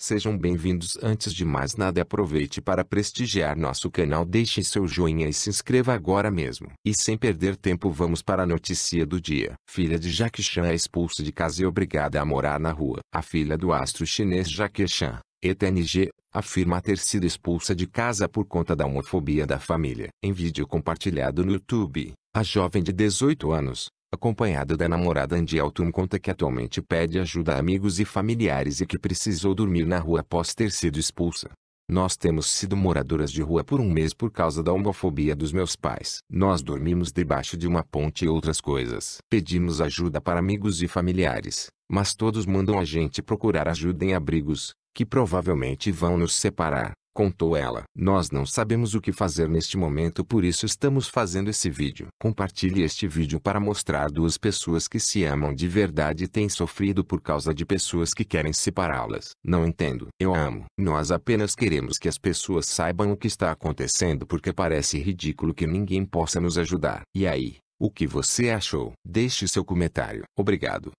Sejam bem-vindos. Antes de mais nada, aproveite para prestigiar nosso canal, deixe seu joinha e se inscreva agora mesmo. E sem perder tempo, vamos para a notícia do dia. Filha de Jackie Chan é expulsa de casa e obrigada a morar na rua. A filha do astro chinês Jackie Chan, ETNG, afirma ter sido expulsa de casa por conta da homofobia da família. Em vídeo compartilhado no YouTube, a jovem de 18 anos, acompanhada da namorada Andy Altum conta que atualmente pede ajuda a amigos e familiares e que precisou dormir na rua após ter sido expulsa. Nós temos sido moradoras de rua por um mês por causa da homofobia dos meus pais. Nós dormimos debaixo de uma ponte e outras coisas. Pedimos ajuda para amigos e familiares, mas todos mandam a gente procurar ajuda em abrigos, que provavelmente vão nos separar. Contou ela. Nós não sabemos o que fazer neste momento por isso estamos fazendo esse vídeo. Compartilhe este vídeo para mostrar duas pessoas que se amam de verdade e têm sofrido por causa de pessoas que querem separá-las. Não entendo. Eu amo. Nós apenas queremos que as pessoas saibam o que está acontecendo porque parece ridículo que ninguém possa nos ajudar. E aí? O que você achou? Deixe seu comentário. Obrigado.